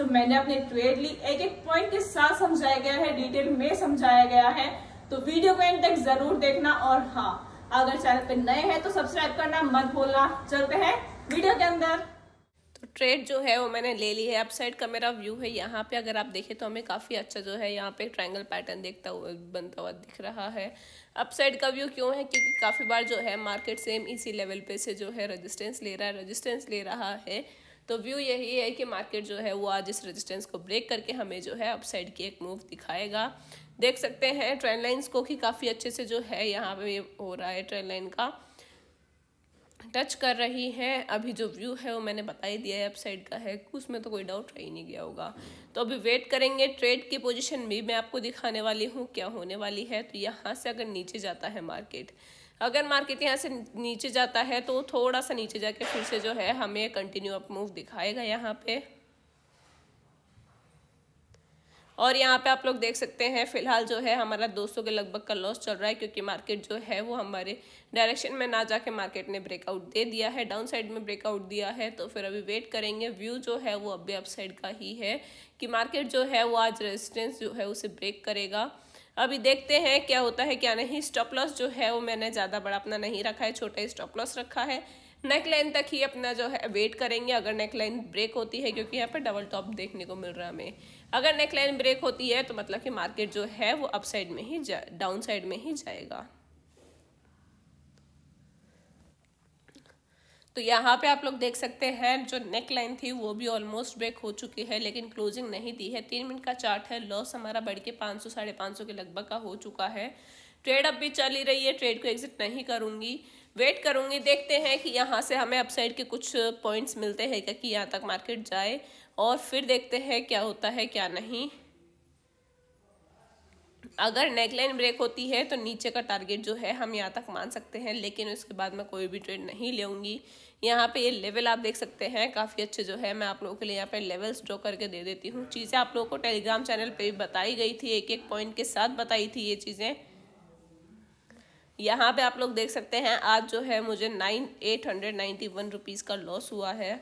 जो तो मैंने अपने ट्रेड ली एक एक पॉइंट के साथ समझाया गया है डिटेल में समझाया गया है तो वीडियो को एंड तक जरूर देखना और हाँ अगर चैनल पे नए हैं तो सब्सक्राइब करना मत भूलना चलते हैं वीडियो के अंदर ट्रेड तो जो है वो मैंने ले ली है अप साइड का मेरा व्यू है यहाँ पे अगर आप देखें तो हमें काफ़ी अच्छा जो है यहाँ पे ट्रायंगल पैटर्न देखता हुआ बनता हुआ दिख रहा है अप साइड का व्यू क्यों है क्योंकि काफ़ी बार जो है मार्केट सेम इसी लेवल पे से जो है रेजिस्टेंस ले रहा है रेजिस्टेंस ले रहा है तो व्यू यही है कि मार्केट जो है वो आज इस रेजिस्टेंस को ब्रेक करके हमें जो है अपसाइड की एक मूव दिखाएगा देख सकते हैं ट्रेंड लाइन्स को कि काफ़ी अच्छे से जो है यहाँ पे हो रहा है ट्रेंड लाइन का टच कर रही है अभी जो व्यू है वो मैंने बता ही दिया है अपसाइड का है उसमें तो कोई डाउट रह ही नहीं गया होगा तो अभी वेट करेंगे ट्रेड की पोजिशन भी मैं आपको दिखाने वाली हूँ क्या होने वाली है तो यहाँ से अगर नीचे जाता है मार्केट अगर मार्केट यहाँ से नीचे जाता है तो थोड़ा सा नीचे जाके फिर से जो है हमें कंटिन्यू अप मूव दिखाएगा यहाँ पे और यहाँ पे आप लोग देख सकते हैं फिलहाल जो है हमारा 200 के लगभग का लॉस चल रहा है क्योंकि मार्केट जो है वो हमारे डायरेक्शन में ना जाके मार्केट ने ब्रेकआउट दे दिया है डाउन साइड में ब्रेकआउट दिया है तो फिर अभी वेट करेंगे व्यू जो है वो अभी अपसाइड का ही है कि मार्केट जो है वो आज रेजिस्टेंस जो है उसे ब्रेक करेगा अभी देखते हैं क्या होता है क्या नहीं स्टॉप लॉस जो है वो मैंने ज़्यादा बड़ा अपना नहीं रखा है छोटा ही स्टॉप लॉस रखा है नेक लाइन तक ही अपना जो है वेट करेंगे अगर नेक लाइन ब्रेक होती है क्योंकि यहाँ पर डबल टॉप देखने को मिल रहा है हमें अगर नेक लाइन ब्रेक होती है तो मतलब कि मार्केट जो है वो अपसाइड में ही जा डाउन साइड में ही जाएगा तो यहाँ पे आप लोग देख सकते हैं जो नेक लाइन थी वो भी ऑलमोस्ट ब्रेक हो चुकी है लेकिन क्लोजिंग नहीं दी है तीन मिनट का चार्ट है लॉस हमारा बढ़ के पाँच सौ साढ़े पाँच सौ के लगभग का हो चुका है ट्रेड अब भी चल ही रही है ट्रेड को एग्जिट नहीं करूँगी वेट करूँगी देखते हैं कि यहाँ से हमें अपसाइड के कुछ पॉइंट्स मिलते हैं क्या कि यहाँ तक मार्केट जाए और फिर देखते हैं क्या होता है क्या नहीं अगर नेकलाइन ब्रेक होती है तो नीचे का टारगेट जो है हम यहाँ तक मान सकते हैं लेकिन उसके बाद मैं कोई भी ट्रेड नहीं लेऊंगी यहाँ पे ये लेवल आप देख सकते हैं काफ़ी अच्छे जो है मैं आप लोगों के लिए यहाँ पे लेवल्स ड्रॉ करके दे देती हूँ चीज़ें आप लोगों को टेलीग्राम चैनल पे भी बताई गई थी एक एक पॉइंट के साथ बताई थी ये चीज़ें यहाँ पर आप लोग देख सकते हैं आज जो है मुझे nine eight hundred ninety one rupees का लॉस हुआ है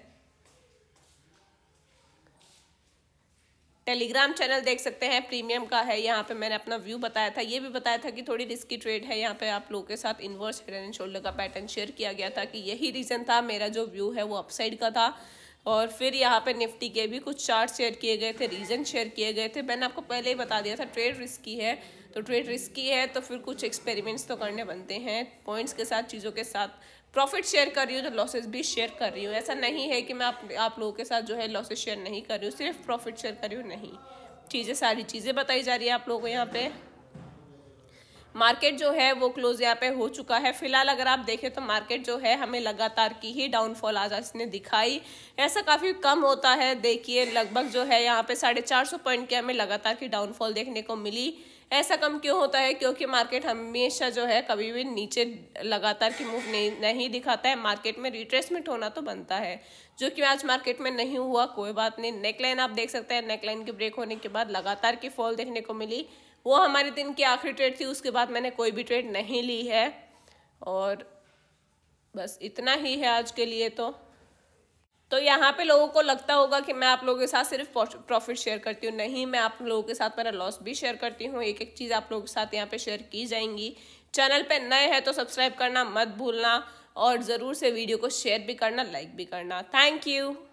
टेलीग्राम चैनल देख सकते हैं प्रीमियम का है यहाँ पे मैंने अपना व्यू बताया था ये भी बताया था कि थोड़ी रिस्की ट्रेड है यहाँ पे आप लोगों के साथ इन्वर्स हेड एंड शोल्डर का पैटर्न शेयर किया गया था कि यही रीज़न था मेरा जो व्यू है वो अपसाइड का था और फिर यहाँ पे निफ्टी के भी कुछ चार्ट शेयर किए गए थे रीज़न शेयर किए गए थे मैंने आपको पहले ही बता दिया था ट्रेड रिस्की है तो ट्रेड रिस्की है तो फिर कुछ एक्सपेरिमेंट्स तो करने बनते हैं पॉइंट्स के साथ चीज़ों के साथ प्रॉफिट शेयर कर रही हूँ तो लॉसेस भी शेयर कर रही हूँ ऐसा नहीं है कि मैं आप आप लोगों के साथ जो है लॉसेस शेयर नहीं कर रही हूँ सिर्फ प्रॉफिट शेयर कर रही हूँ नहीं चीज़ें सारी चीज़ें बताई जा रही है आप लोगों को यहाँ पे मार्केट जो है वो क्लोज यहाँ पे हो चुका है फिलहाल अगर आप देखें तो मार्केट जो है हमें लगातार की ही डाउनफॉल आज इसने दिखाई ऐसा काफ़ी कम होता है देखिए लगभग जो है यहाँ पे साढ़े चार सौ पॉइंट की हमें लगातार की डाउनफॉल देखने को मिली ऐसा कम क्यों होता है क्योंकि मार्केट हमेशा जो है कभी भी नीचे लगातार की मूव नहीं नहीं दिखाता है मार्केट में रिट्रेसमेंट होना तो बनता है जो कि आज मार्केट में नहीं हुआ कोई बात नहीं नेकलाइन आप देख सकते हैं नेकलाइन के ब्रेक होने के बाद लगातार की फॉल देखने को मिली वो हमारे दिन की आखिरी ट्रेड थी उसके बाद मैंने कोई भी ट्रेड नहीं ली है और बस इतना ही है आज के लिए तो तो यहाँ पे लोगों को लगता होगा कि मैं आप लोगों के साथ सिर्फ प्रॉफिट शेयर करती हूँ नहीं मैं आप लोगों के साथ मेरा लॉस भी शेयर करती हूँ एक एक चीज़ आप लोगों के साथ यहाँ पे शेयर की जाएंगी चैनल पे नए हैं तो सब्सक्राइब करना मत भूलना और ज़रूर से वीडियो को शेयर भी करना लाइक भी करना थैंक यू